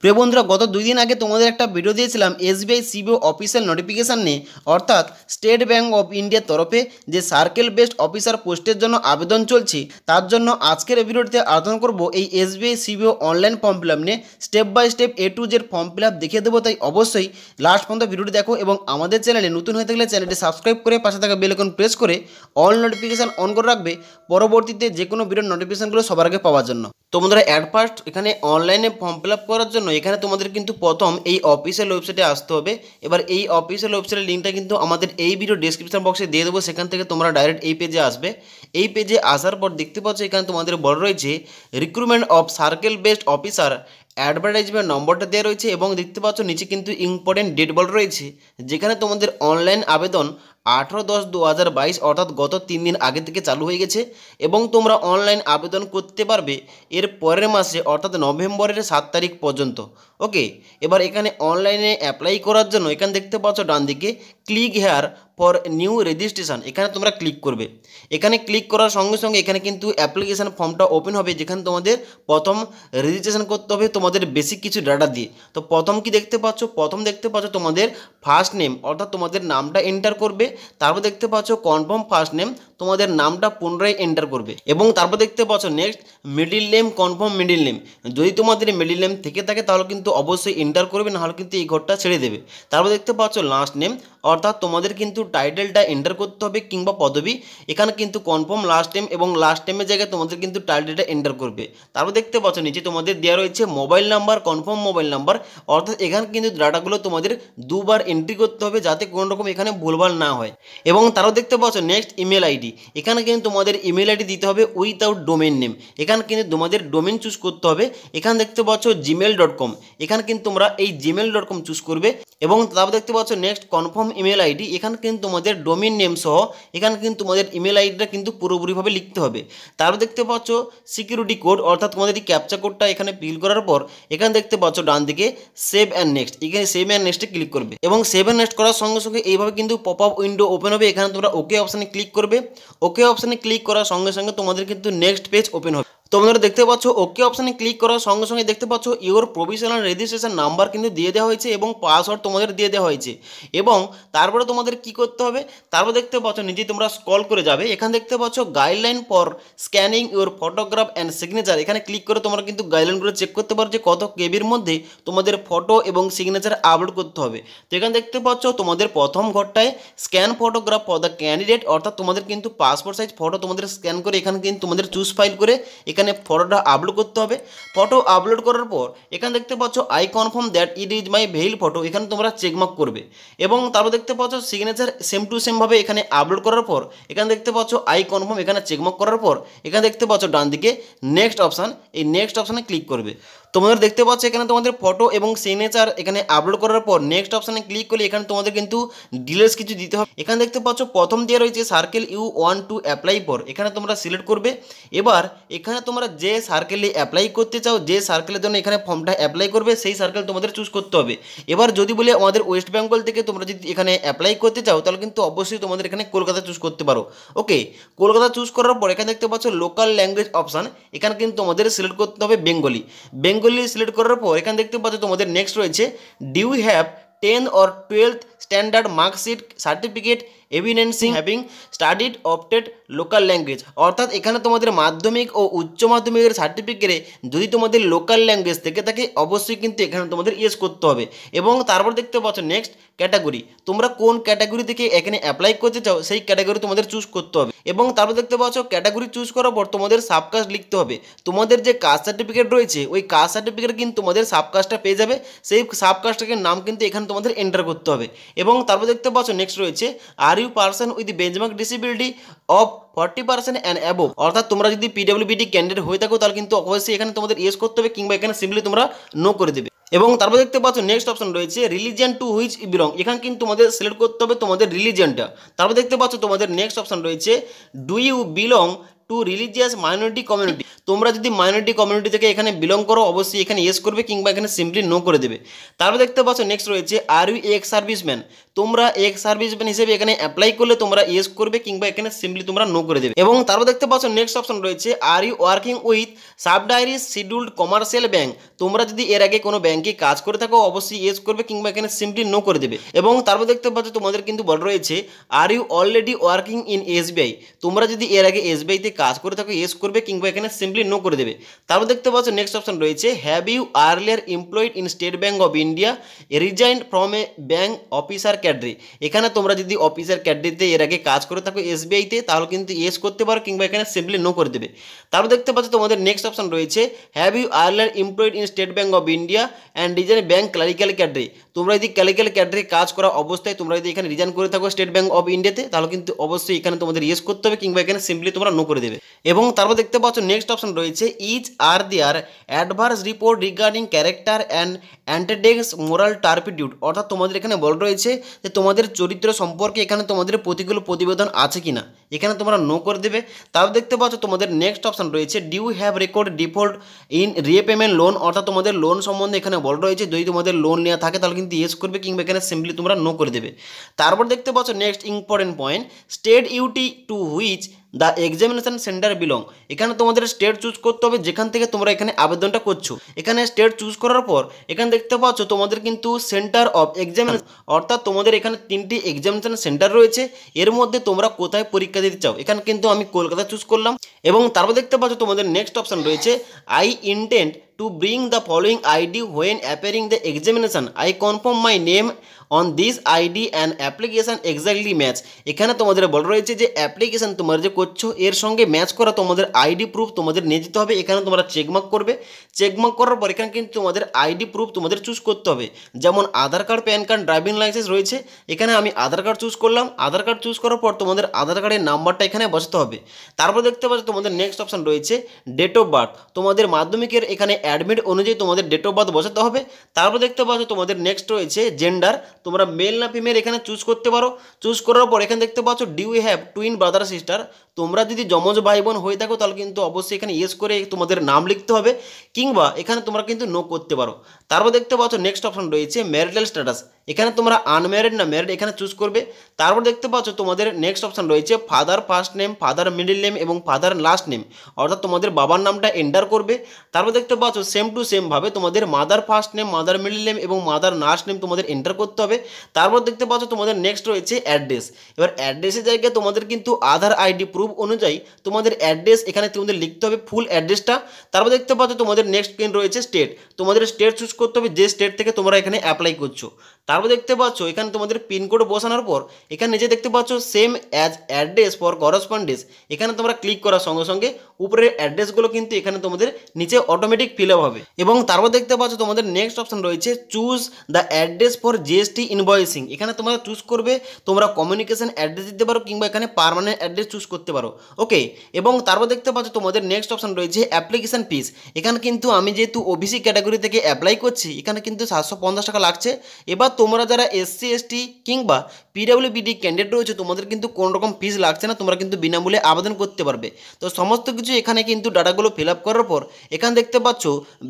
প্রিয় বন্ধুরা গত দুই দিন আগে তোমাদের একটা ভিডিও দিয়েছিলাম এসবিআই সিবিও অফিসিয়াল নোটিফিকেশান নিয়ে অর্থাৎ স্টেট ব্যাঙ্ক অফ ইন্ডিয়ার তরফে যে সার্কেল বেস্ট অফিসার পোস্টের জন্য আবেদন চলছে তার জন্য আজকের ভিডিওটিতে আবেদন করব এই SBI CBO online form fill up নিয়ে step by step A to Z form fill up দেখিয়ে দেবো তাই অবশ্যই লাস্ট পর্যন্ত ভিডিওটি দেখো এবং আমাদের চ্যানেলে নতুন হয়ে থাকলে চ্যানেলটি সাবস্ক্রাইব করে পাশে থাকা বেলকন প্রেস করে অল নোটিফিকেশান অন করে রাখবে পরবর্তীতে যে কোনো ভিডিওর নোটিফিকেশানগুলো সবার আগে পাওয়ার জন্য তো বন্ধুরা অ্যাড ফার্স্ট এখানে অনলাইনে ফর্ম ফিল করার জন্য এখানে তোমাদের কিন্তু প্রথম এই অফিসিয়াল ওয়েবসাইটে আসতে হবে এবার এই অফিসিয়াল ওয়েবসাইটের লিঙ্কটা কিন্তু আমাদের এই ভিডিও ডিসক্রিপশন বক্সে দিয়ে দেবো সেখান থেকে তোমরা ডাইরেক্ট এই পেজে আসবে এই পেজে আসার পর দেখতে পাচ্ছ এখানে তোমাদের বড় রয়েছে recruitment of circle based officer advertisement নম্বরটা দেওয়া রয়েছে এবং দেখতে পাচ্ছ নিচে কিন্তু ইম্পর্টেন্ট ডেট বল রয়েছে যেখানে তোমাদের অনলাইন আবেদন আঠেরো দশ দু হাজার বাইশ অর্থাৎ গত তিন দিন আগে থেকে চালু হয়ে গেছে এবং তোমরা অনলাইন আবেদন করতে পারবে এর পরের মাসে অর্থাৎ নভেম্বরের সাত তারিখ পর্যন্ত ওকে এবার এখানে অনলাইনে অ্যাপ্লাই করার জন্য এখানে দেখতে পাচ্ছ ডান দিকে click here for new registration এখানে তোমরা ক্লিক করবে এখানে ক্লিক করার সঙ্গে সঙ্গে এখানে কিন্তু অ্যাপ্লিকেশান ফর্মটা ওপেন হবে যেখানে তোমাদের প্রথম রেজিস্ট্রেশন করতে হবে তোমাদের বেসিক কিছু ডাটা দিয়ে তো প্রথম কি দেখতে পাচ্ছ প্রথম দেখতে পাচ্ছ তোমাদের ফার্স্ট নেম অর্থাৎ তোমাদের নামটা এন্টার করবে তারপর দেখতে পাচ্ছ কনফার্ম ফার্স্ট নেম তোমাদের নামটা পুনরায় এন্টার করবে এবং তারপর দেখতে পাচ্ছ next middle name confirm middle name যদি তোমাদের মিডিল নেম থেকে থাকে তাহলে কিন্তু অবশ্যই এন্টার করবে নাহলে কিন্তু এই ঘরটা ছেড়ে দেবে তারপর দেখতে পাচ্ছ লাস্ট নেম অর্থাৎ তোমাদের কিন্তু টাইটেলটা এন্টার করতে হবে কিংবা পদবি এখানে কিন্তু কনফার্ম লাস্ট নেম এবং লাস্ট টাইমের জায়গায় তোমাদের কিন্তু টাইটেলটা এন্টার করবে তারপর দেখতে পাচ্ছ নিচে তোমাদের দেওয়া রয়েছে mobile number confirm mobile number অর্থাৎ এখানে কিন্তু ডাটাগুলো তোমাদের দুবার এন্ট্রি করতে হবে যাতে কোনো রকম এখানে ভুলভাল না হয় এবং তারাও দেখতে পাচ্ছ নেক্সট ইমেল আইডি এখানে কিন্তু তোমাদের ইমেল আইডি দিতে হবে উইথাউট ডোমেন নেম এখানে কিন্তু তোমাদের ডোমেন চুজ করতে হবে এখানে দেখতে পাচ্ছ জিমেল ডট কম এখানে কিন্তু তোমরা এই জিমেল ডট কম চুজ করবে এবং তারপর দেখতে পাচ্ছ নেক্সট কনফার্ম ইমেল আইডি এখানে কিন্তু তোমাদের ডোমেন নেম সহ এখানে কিন্তু তোমাদের ইমেল আইডিটা কিন্তু পুরোপুরিভাবে লিখতে হবে তারপর দেখতে পাচ্ছ সিকিউরিটি কোড অর্থাৎ তোমাদের এই ক্যাপচা কোডটা এখানে ফিল করার পর এখানে দেখতে পাচ্ছ ডান দিকে সেভ অ্যান্ড নেক্সট এখানে সেভ অ্যান্ড নেক্সটে ক্লিক করবে এবং সেভ অ্যান্ড নেক্সট করার সঙ্গে সঙ্গে এইভাবে কিন্তু পপ আপ উইন্ডো ওপেন হবে এখানে তোমরা ওকে অপশানে ক্লিক করবে ওকে অপশানে ক্লিক করার সঙ্গে সঙ্গে তোমাদের কিন্তু নেক্সট পেজ ওপেন হবে তোমরা দেখতে পাচ্ছ ওকে অপশানে ক্লিক করার সঙ্গে সঙ্গে দেখতে পাচ্ছ ইওর প্রভিশনাল রেজিস্ট্রেশন নাম্বার কিন্তু দিয়ে দেওয়া হয়েছে এবং পাসওয়ার্ড তোমাদের দিয়ে দেওয়া হয়েছে এবং তারপরে তোমাদের কি করতে হবে তারপর দেখতে পাচ্ছ নিজেই তোমরা স্কল করে যাবে এখানে দেখতে পাচ্ছ guideline for scanning your photograph and signature এখানে ক্লিক করে তোমরা কিন্তু গাইডলাইনগুলো চেক করতে পারো যে কত কেবির মধ্যে তোমাদের ফটো এবং সিগনেচার আপলোড করতে হবে তো এখানে দেখতে পাচ্ছ তোমাদের প্রথম ঘরটায় scan photograph for the candidate অর্থাৎ তোমাদের কিন্তু পাসপোর্ট সাইজ ফটো তোমাদের স্ক্যান করে এখানে কিন্তু তোমাদের চুজ ফাইল করে এখানে ফটোটা আপলোড করতে হবে ফটো আপলোড করার পর এখানে দেখতে পাচ্ছ I confirm that it is my valid photo এখানে তোমরা চেকমার্ক করবে এবং তারপর দেখতে পাচ্ছ সিগনেচার সেম টু সেমভাবে এখানে আপলোড করার পর এখানে দেখতে পাচ্ছ আই কনফার্ম এখানে চেকমার্ক করার পর এখানে দেখতে পাচ্ছ ডান দিকে নেক্সট অপশান এই নেক্সট অপশানে ক্লিক করবে তোমাদের দেখতে পাচ্ছ এখানে তোমাদের ফটো এবং সিগনেচার এখানে আপলোড করার পর নেক্সট অপশানে ক্লিক করলে এখানে তোমাদের কিন্তু ডিটেলস কিছু দিতে হবে এখানে দেখতে পাচ্ছ প্রথম দিয়ে রয়েছে circle you want to apply for এখানে তোমরা সিলেক্ট করবে এবার এখানে তোমরা যে সার্কেলে অ্যাপ্লাই করতে চাও যে সার্কেলের জন্য এখানে ফর্মটা অ্যাপ্লাই করবে সেই সার্কেল তোমাদের চুজ করতে হবে এবার যদি বলে আমাদের ওয়েস্ট বেঙ্গল থেকে তোমরা যদি এখানে অ্যাপ্লাই করতে চাও তাহলে কিন্তু অবশ্যই তোমাদের এখানে কলকাতা চুজ করতে পারো ওকে কলকাতা চুজ করার পর এখানে দেখতে পাচ্ছ লোকাল ল্যাঙ্গুয়েজ অপশান এখানে কিন্তু তোমাদের সিলেক্ট করতে হবে বেঙ্গলি বেঙ্গ বেঙ্গলি সিলেক্ট করার পর এখানে দেখতে পাচ্ছ তোমাদের নেক্সট রয়েছে do you have ten or twelfth standard marksheet certificate evidencing having studied opted local language অর্থাৎ এখানে তোমাদের মাধ্যমিক ও উচ্চ মাধ্যমিকের সার্টিফিকেটে যদি তোমাদের লোকাল ল্যাঙ্গুয়েজ থেকে থাকে অবশ্যই কিন্তু এখানে তোমাদের ইয়েস করতে হবে এবং তারপর দেখতে পাচ্ছ নেক্সট ক্যাটাগরি তোমরা কোন ক্যাটাগরি থেকে এখানে অ্যাপ্লাই করতে চাও সেই ক্যাটাগরি তোমাদের চুজ করতে হবে এবং তারপর দেখতে পাচ্ছ ক্যাটাগরি চুজ করার পর তোমাদের সাবকাস্ট লিখতে হবে তোমাদের যে কাস্ট সার্টিফিকেট রয়েছে ওই কাস্ট সার্টিফিকেট কিন্তু তোমাদের সাবকাস্টটা পেয়ে যাবে সেই সাবকাস্টটাকে নাম কিন্তু এখানে তোমাদের এন্টার করতে হবে এবং তারপর দেখতে পাচ্ছ নেক্সট রয়েছে আর are you person with benchmark disability of forty percent and above অর্থাৎ তোমরা যদি পিডাব্লিউবিডি ক্যান্ডিডেট হয়ে থাকো তাহলে কিন্তু অবশ্যই এখানে তোমাদের ইয়েস করতে হবে কিংবা এখানে সিম্পলি তোমরা নো করে দেবে এবং তারপর দেখতে পাচ্ছ নেক্সট অপশন রয়েছে রিলিজিয়ান টু হুইচ বিলং এখানে কিন্তু তোমাদের সিলেক্ট করতে হবে তোমাদের রিলিজিয়ানটা তারপর দেখতে পাচ্ছ তোমাদের নেক্সট অপশন রয়েছে do you belong to religious minority community তোমরা যদি মাইনরিটি কমিউনিটি থেকে এখানে বিলং করো অবশ্যই এখানে ইয়েস করবে কিংবা এখানে সিম্পলি নো করে দেবে তারপর দেখতে পাচ্ছ নেক্সট রয়েছে আর ইউ এক্স সার্ভিসম্যান তোমরা এক সার্ভিসম্যান হিসেবে এখানে অ্যাপ্লাই করলে তোমরা ইয়েস করবে কিংবা এখানে সিম্পলি তোমরা নো করে দেবে এবং তারপর দেখতে পাচ্ছ নেক্সট অপশন রয়েছে are you working with subsidiary scheduled commercial bank তোমরা যদি এর আগে কোনো ব্যাংকে কাজ করে থাকো অবশ্যই ইয়েস করবে কিংবা এখানে সিম্পলি নো করে দেবে এবং তারপর দেখতে পাচ্ছ তোমাদের কিন্তু বল রয়েছে are you already working in SBI তোমরা যদি এর আগে এসবিআইতে কাজ করে থাকো ইয়েস করবে কিংবা এখানে সিম্পলি নো করে দেবে তারপর দেখতে পাচ্ছ নেক্সট অপশন রয়েছে have you earlier employed in State Bank of India resigned from a bank officer ক্যাডারি এখানে তোমরা যদি অফিসের ক্যাড্রিতে এর আগে কাজ করে থাকো এসবিআইতে তাহলে কিন্তু এস করতে পারো কিংবা এখানে সিম্পলি নো করে দেবে তারপর দেখতে পাচ্ছ তোমাদের নেক্সট অপশন রয়েছে have you earlier employed in State Bank of India and Reserve Bank clerical ক্যাডারি তোমরা যদি ক্যালিক্যাল ক্যাডারি কাজ করা অবস্থায় তোমরা যদি এখানে রিজাইন করে থাকো স্টেট ব্যাঙ্ক অফ ইন্ডিয়াতে তাহলে কিন্তু অবশ্যই এখানে তোমাদের ইয়েস করতে হবে কিংবা এখানে সিম্পলি তোমরা নো করে দেবে এবং তারপর দেখতে পাচ্ছ নেক্সট অপশন রয়েছে ইজ আর there adverse report regarding character and অ্যান্টেডেক্স মোরাল টার্পিটিউড অর্থাৎ তোমাদের এখানে বল রয়েছে যে তোমাদের চরিত্র সম্পর্কে এখানে তোমাদের প্রতিকূল প্রতিবেদন আছে কি না এখানে তোমরা নো করে দেবে তাও দেখতে পাচ্ছ তোমাদের নেক্সট অপশান রয়েছে do you have record default in repayment loan অর্থাৎ তোমাদের লোন সম্বন্ধে এখানে বল রয়েছে যদি তোমাদের লোন নেওয়া থাকে তাহলে কিন্তু ইয়েস করবে কিংবা এখানে সিম্পলি তোমরা নো করে দেবে তারপর দেখতে পাচ্ছ next important point state UT to which the examination centre belong এখানে তোমাদের স্টেট চুজ করতে হবে যেখান থেকে তোমরা এখানে আবেদনটা করছো এখানে স্টেট চুজ করার পর এখানে দেখতে পাচ্ছ তোমাদের কিন্তু সেন্টার অফ এক্সামিনেশন অর্থাৎ তোমাদের এখানে তিনটি এক্সামিনেশন সেন্টার রয়েছে এর মধ্যে তোমরা কোথায় পরীক্ষা দিতে চাও এখানে কিন্তু আমি কলকাতা চুজ করলাম এবং তারপর দেখতে পাচ্ছ তোমাদের নেক্সট অপশান রয়েছে I intend to bring the following ID when appearing the examination I confirm my name on this ID and application exactly match এখানে তোমাদের বল রয়েছে যে অ্যাপ্লিকেশান তোমরা যে করছো এর সঙ্গে ম্যাচ করা তোমাদের আইডি প্রুফ তোমাদের নিয়ে যেতে হবে এখানে তোমরা চেকমার্ক করবে চেকমার্ক করার পর এখানে কিন্তু তোমাদের আইডি প্রুফ তোমাদের চুজ করতে হবে যেমন Aadhaar card PAN card driving licence রয়েছে এখানে আমি আধার কার্ড চুজ করলাম আধার কার্ড চুজ করার পর তোমাদের আধার কার্ডের নাম্বারটা এখানে বসাতে হবে তারপর দেখতে পাচ্ছ তোমাদের নেক্সট অপশান রয়েছে ডেট অফ বার্থ তোমাদের মাধ্যমিকের এখানে অ্যাডমিট অনুযায়ী তোমাদের ডেট অফ বার্থ বসাতে হবে তারপর দেখতে পাচ্ছ তোমাদের নেক্সট রয়েছে জেন্ডার তোমরা মেল না ফিমেল এখানে চুজ করতে পারো চুজ করার পর এখানে দেখতে পাচ্ছ do you have twin brother sister তোমরা যদি যমজ ভাই বোন হয়ে থাকো তাহলে কিন্তু অবশ্যই এখানে ইয়েস করে তোমাদের নাম লিখতে হবে কিংবা এখানে তোমরা কিন্তু নো করতে পারো তারপর দেখতে পাচ্ছ নেক্সট অপশন রয়েছে ম্যারিটাল স্ট্যাটাস এখানে তোমরা আনম্যারিড না ম্যারিড এখানে চুজ করবে তারপর দেখতে পাচ্ছ তোমাদের নেক্সট অপশন রয়েছে father first name father middle name এবং ফাদার লাস্ট নেম অর্থাৎ তোমাদের বাবার নামটা এন্টার করবে তারপর দেখতে পাচ্ছ সেম টু সেমভাবে তোমাদের mother first name mother middle name এবং মাদার লাস্ট নেম তোমাদের এন্টার করতে হবে তারপর দেখতে পাচ্ছ তোমাদের নেক্সট রয়েছে অ্যাড্রেস এবার অ্যাড্রেসের জায়গায় তোমাদের কিন্তু আধার আইডি প্রুফ প্রুফ অনুযায়ী তোমাদের অ্যাড্রেস এখানে তোমাদের লিখতে হবে ফুল অ্যাড্রেসটা তারপর দেখতে পাচ্ছ তোমাদের নেক্সট পেন রয়েছে স্টেট তোমাদের স্টেট চুজ করতে হবে যে স্টেট থেকে তোমরা এখানে অ্যাপ্লাই করছো তারপর দেখতে পাচ্ছ এখানে তোমাদের পিনকোড বসানোর পর এখানে নিচে দেখতে পাচ্ছ same as address for correspondence এখানে তোমরা ক্লিক করার সঙ্গে সঙ্গে উপরের অ্যাড্রেসগুলো কিন্তু এখানে তোমাদের নিচে অটোমেটিক ফিল আপ হবে এবং তারপর দেখতে পাচ্ছ তোমাদের নেক্সট অপশন রয়েছে choose the address for GST invoicing এখানে তোমরা চুজ করবে তোমরা কমিউনিকেশান অ্যাড্রেস দিতে পারো কিংবা এখানে পারমানেন্ট অ্যাড্রেস চুজ করতে পারো ওকে এবং তারপর দেখতে পাচ্ছ তোমাদের নেক্সট অপশন রয়েছে অ্যাপ্লিকেশন ফিস এখানে কিন্তু আমি যেহেতু ওবিসি ক্যাটাগরি থেকে অ্যাপ্লাই করছি এখানে কিন্তু সাতশো টাকা লাগছে এবার তোমরা যারা এসসি এসটি কিংবা পিডাব্লিউবিডি ক্যান্ডিডেট রয়েছে তোমাদের কিন্তু কোনো রকম ফিস লাগছে না তোমরা কিন্তু বিনামূল্যে আবেদন করতে পারবে তো সমস্ত কিছু এখানে কিন্তু ডাটাগুলো ফিল করার পর এখানে দেখতে পাচ্ছ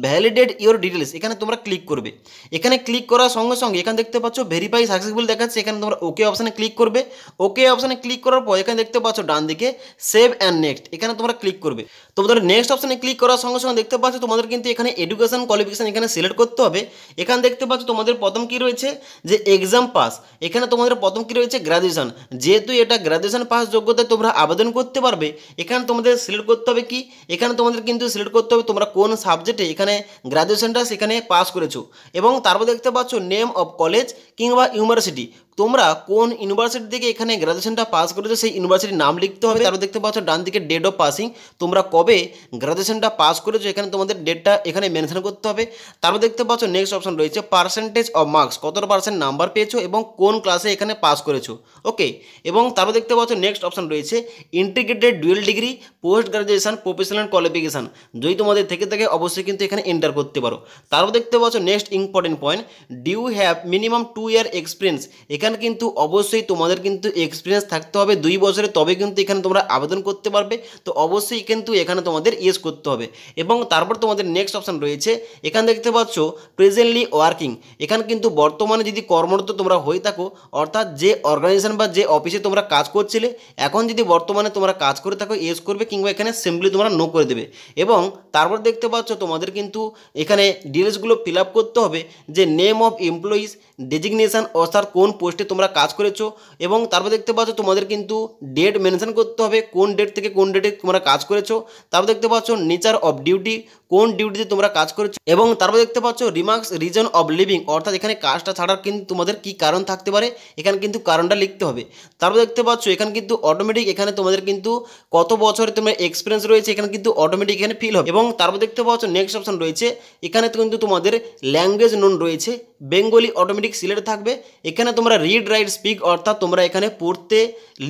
ভ্যালিডেট ইওর ডিটেলস এখানে তোমরা ক্লিক করবে এখানে ক্লিক করার সঙ্গে সঙ্গে এখানে দেখতে পাচ্ছ ভেরিফাই সাকসেসফুল দেখাচ্ছে এখানে তোমরা ওকে অপশানে ক্লিক করবে ওকে অপশানে ক্লিক করার পর এখানে দেখতে পাচ্ছ ডান দিকে সেভ অ্যান্ড নেক্সট এখানে তোমরা ক্লিক করবে তোমাদের নেক্সট অপশানে ক্লিক করার সঙ্গে সঙ্গে দেখতে পাচ্ছ তোমাদের কিন্তু এখানে এডুকেশন কোয়ালিফিকেশান এখানে সিলেক্ট করতে হবে এখানে দেখতে পাচ্ছ তোমাদের প্রথম কি রয়েছে যে এক্সাম পাস এখানে তোমাদের প্রথম কী রয়েছে গ্রাজুয়েশন যেহেতু এটা গ্রাজুয়েশন পাস যোগ্যতায় তোমরা আবেদন করতে পারবে এখানে তোমাদের সিলেক্ট করতে হবে কি এখানে তোমাদের কিন্তু সিলেক্ট করতে হবে তোমরা কোন সাবজেক্টে এখানে গ্রাজুয়েশনটা সেখানে পাস করেছো এবং তারপর দেখতে পাচ্ছ নেম অফ কলেজ কিংবা ইউনিভার্সিটি তোমরা কোন ইউনিভার্সিটি থেকে এখানে গ্রাজুয়েশনটা পাস করেছো সেই ইউনিভার্সিটির নাম লিখতে হবে তারপর দেখতে পাচ্ছ ডান দিকে ডেট অফ পাসিং তোমরা কবে গ্রাজুয়েশনটা পাস করেছো এখানে তোমাদের ডেটটা এখানে মেনশন করতে হবে তারপর দেখতে পাচ্ছ নেক্সট অপশন রয়েছে পার্সেন্টেজ অফ মার্কস কত পার্সেন্ট নাম্বার পেয়েছো এবং কোন ক্লাসে এখানে পাস করেছো ওকে এবং তারপর দেখতে পাচ্ছ নেক্সট অপশন রয়েছে integrated dual degree post graduation professional qualification যদি তোমাদের থেকে থাকে অবশ্যই কিন্তু এখানে এন্টার করতে পারো তারপর দেখতে পাচ্ছ next important point do you have minimum two year experience এখানে এখানে কিন্তু অবশ্যই তোমাদের কিন্তু এক্সপিরিয়েন্স থাকতে হবে দুই বছরে তবে কিন্তু এখানে তোমরা আবেদন করতে পারবে তো অবশ্যই কিন্তু এখানে তোমাদের ইয়েস করতে হবে এবং তারপর তোমাদের নেক্সট অপশান রয়েছে এখানে দেখতে পাচ্ছ প্রেজেন্টলি ওয়ার্কিং এখানে কিন্তু বর্তমানে যদি কর্মরত তোমরা হয়ে থাকো অর্থাৎ যে অর্গানাইজেশন বা যে অফিসে তোমরা কাজ করছিলে এখন যদি বর্তমানে তোমরা কাজ করে থাকো ইয়েস করবে কিংবা এখানে সিম্পলি তোমরা নো করে দেবে এবং তারপর দেখতে পাচ্ছ তোমাদের কিন্তু এখানে ডিটেলসগুলো ফিল করতে হবে যে নেম অফ এমপ্লয়িজ ডেজিগনেশান অর্থাৎ কোন পোস্ট পোস্টে তোমরা কাজ করেছো এবং তারপর দেখতে পাচ্ছ তোমাদের কিন্তু ডেট মেনশন করতে হবে কোন ডেট থেকে কোন ডেটে তোমরা কাজ করেছো তারপর দেখতে পাচ্ছ নেচার অফ ডিউটি কোন ডিউটিতে তোমরা কাজ করেছো এবং তারপর দেখতে পাচ্ছ রিমার্কস রিজন অব লিভিং অর্থাৎ এখানে কাজটা ছাড়ার কিন্তু তোমাদের কি কারণ থাকতে পারে এখানে কিন্তু কারণটা লিখতে হবে তারপর দেখতে পাচ্ছ এখানে কিন্তু অটোমেটিক এখানে তোমাদের কিন্তু কত বছরে তোমার এক্সপিরিয়েন্স রয়েছে এখানে কিন্তু অটোমেটিক এখানে ফিল হবে এবং তারপর দেখতে পাচ্ছ নেক্সট অপশন রয়েছে এখানে কিন্তু তোমাদের ল্যাঙ্গুয়েজ নোন রয়েছে বেঙ্গলি অটোমেটিক সিলেক্ট থাকবে এখানে তোমরা রিড রাইট স্পিক অর্থাৎ তোমরা এখানে পড়তে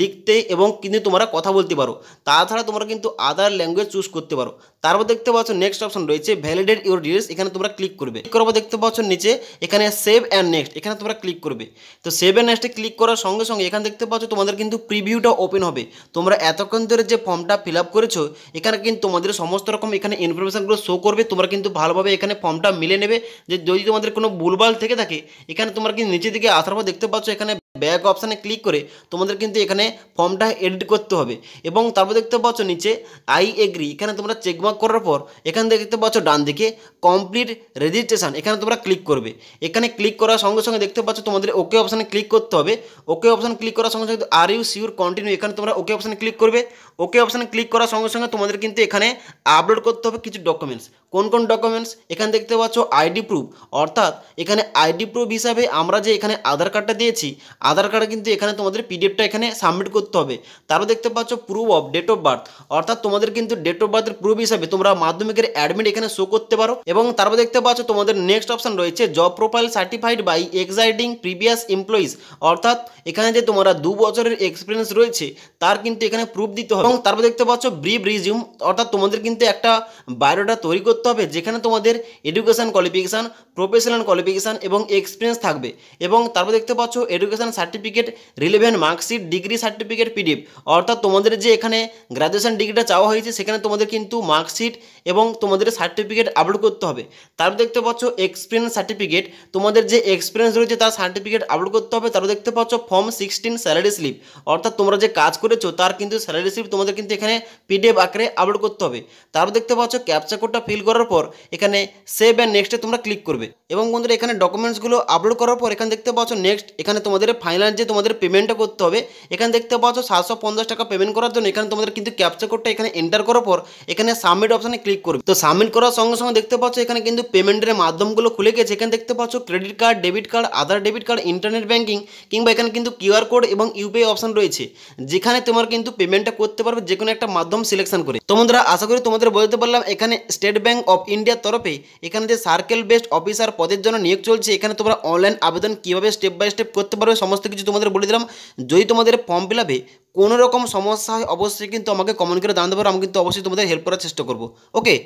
লিখতে এবং কিন্তু তোমরা কথা বলতে পারো তাছাড়া তোমরা কিন্তু আদার ল্যাঙ্গুয়েজ চুজ করতে পারো তারপর দেখতে পাচ্ছ নেক্সট অপশন রয়েছে ভ্যালিডেট ইউর ডিটেলস এখানে তোমরা ক্লিক করবে ক্লিক করবো দেখতে পাচ্ছ নিচে এখানে সেভ অ্যান্ড নেক্সট এখানে তোমরা ক্লিক করবে তো সেভ অ্যান্ড নেক্সটে ক্লিক করার সঙ্গে সঙ্গে এখানে দেখতে পাচ্ছ তোমাদের কিন্তু প্রিভিউটা ওপেন হবে তোমরা এতক্ষণ ধরে যে ফর্মটা ফিল আপ করেছো এখানে কিন্তু তোমাদের সমস্ত রকম এখানে ইনফরমেশানগুলো শো করবে তোমরা কিন্তু ভালোভাবে এখানে ফর্মটা মিলে নেবে যে যদি তোমাদের কোনো ভুলভাল থেকে থাকে এখানে তোমরা কিন্তু নিচে দিকে আসার পর দেখতে পাচ্ছ এখানে ব্যাক অপশানে ক্লিক করে তোমাদের কিন্তু এখানে ফর্মটা এডিট করতে হবে এবং তারপর দেখতে পাচ্ছ নিচে আই এগ্রি এখানে তোমরা চেকমার্ক করার পর এখান থেকে দেখতে পাচ্ছ ডান দিকে কমপ্লিট রেজিস্ট্রেশন এখানে তোমরা ক্লিক করবে এখানে ক্লিক করার সঙ্গে সঙ্গে দেখতে পাচ্ছ তোমাদের ওকে অপশানে ক্লিক করতে হবে ওকে অপশান ক্লিক করার সঙ্গে সঙ্গে আর ইউ শিওর কন্টিনিউ এখানে তোমরা ওকে অপশানে ক্লিক করবে ওকে অপশানে ক্লিক করার সঙ্গে সঙ্গে তোমাদের কিন্তু এখানে আপলোড করতে হবে কিছু ডকুমেন্টস কোন কোন ডকুমেন্টস এখানে দেখতে পাচ্ছ আইডি প্রুফ অর্থাৎ এখানে আইডি প্রুফ হিসাবে আমরা যে এখানে আধার কার্ডটা দিয়েছি আধার কার্ড কিন্তু এখানে তোমাদের পিডিএফটা এখানে সাবমিট করতে হবে তারও দেখতে পাচ্ছ proof of date of birth অর্থাৎ তোমাদের কিন্তু ডেট অফ বার্থের প্রুফ হিসাবে তোমরা মাধ্যমিকের অ্যাডমিট এখানে শো করতে পারো এবং তারপর দেখতে পাচ্ছ তোমাদের নেক্সট অপশান রয়েছে job profile certified by existing previous employees অর্থাৎ এখানে যে তোমরা দু বছরের এক্সপিরিয়েন্স রয়েছে তার কিন্তু এখানে প্রুফ দিতে হবে এবং তারপর দেখতে পাচ্ছ ব্রিফ রিজিউম অর্থাৎ তোমাদের কিন্তু একটা বায়োডাটা তৈরি করতে হবে যেখানে তোমাদের এডুকেশান কোয়ালিফিকেশান প্রফেশনাল কোয়ালিফিকেশান এবং এক্সপিরিয়েন্স থাকবে এবং তারপর দেখতে পাচ্ছ education certificate relevant marksheet degree certificate PDF অর্থাৎ তোমাদের যে এখানে গ্র্যাজুয়েশান ডিগ্রিটা চাওয়া হয়েছে সেখানে তোমাদের কিন্তু মার্কশিট এবং তোমাদের সার্টিফিকেট আপলোড করতে হবে তারপর দেখতে পাচ্ছ এক্সপিরিয়েন্স সার্টিফিকেট তোমাদের যে এক্সপিরিয়েন্স রয়েছে তার সার্টিফিকেট আপলোড করতে হবে তারপর দেখতে পাচ্ছ ফর্ম সিক্সটিন স্যালারি স্লিপ অর্থাৎ তোমরা যে কাজ করেছো তার কিন্তু স্যালারি স্লিপ তোমাদের কিন্তু এখানে পিডিএফ আকারে আপলোড করতে হবে তারপর দেখতে পাচ্ছ ক্যাপচা কোডটা ফিল করার পর এখানে সেভ অ্যান্ড নেক্সটে তোমরা ক্লিক করবে এবং বন্ধুরা এখানে ডকুমেন্টসগুলো আপলোড করার পর এখানে দেখতে পাচ্ছ নেক্সট এখানে তোমাদের ফাইনাল যে তোমাদের পেমেন্টটা করতে হবে এখানে দেখতে পাচ্ছ সাতশো টাকা পেমেন্ট করার জন্য এখানে তোমাদের কিন্তু ক্যাপচা কোডটা এখানে এন্টার করার পর এখানে সাবমিট অপশানে ক্লিক করবে তো সাবমিট করার সঙ্গে সঙ্গে দেখতে পাচ্ছ এখানে কিন্তু পেমেন্টের মাধ্যমগুলো খুলে গেছে এখানে দেখতে পাচ্ছ credit card debit card Aadhaar debit card internet banking কিংবা এখানে কিন্তু কিউআর কোড এবং ইউপিআই অপশান রয়েছে যেখানে তোমার কিন্তু পেমেন্টটা করতে পারবে যে কোনো একটা মাধ্যম সিলেকশন করে তো বন্ধুরা আশা করি তোমাদের বলতে পারলাম এখানে স্টেট ব্যাঙ্ক অফ ইন্ডিয়ার তরফে এখানে যে সার্কেল বেস্ট অফিসার পদের জন্য নিয়োগ চলছে এখানে তোমরা অনলাইন আবেদন কীভাবে স্টেপ বাই স্টেপ করতে পারবে সমস্ত কিছু তোমাদের বলে দিলাম যদি তোমাদের ফর্ম ফিল আপে কোনো রকম সমস্যা হয় অবশ্যই কিন্তু আমাকে কমেন্ট করে দান দেবো আমি কিন্তু অবশ্যই তোমাদের হেল্প করার চেষ্টা করবো ওকে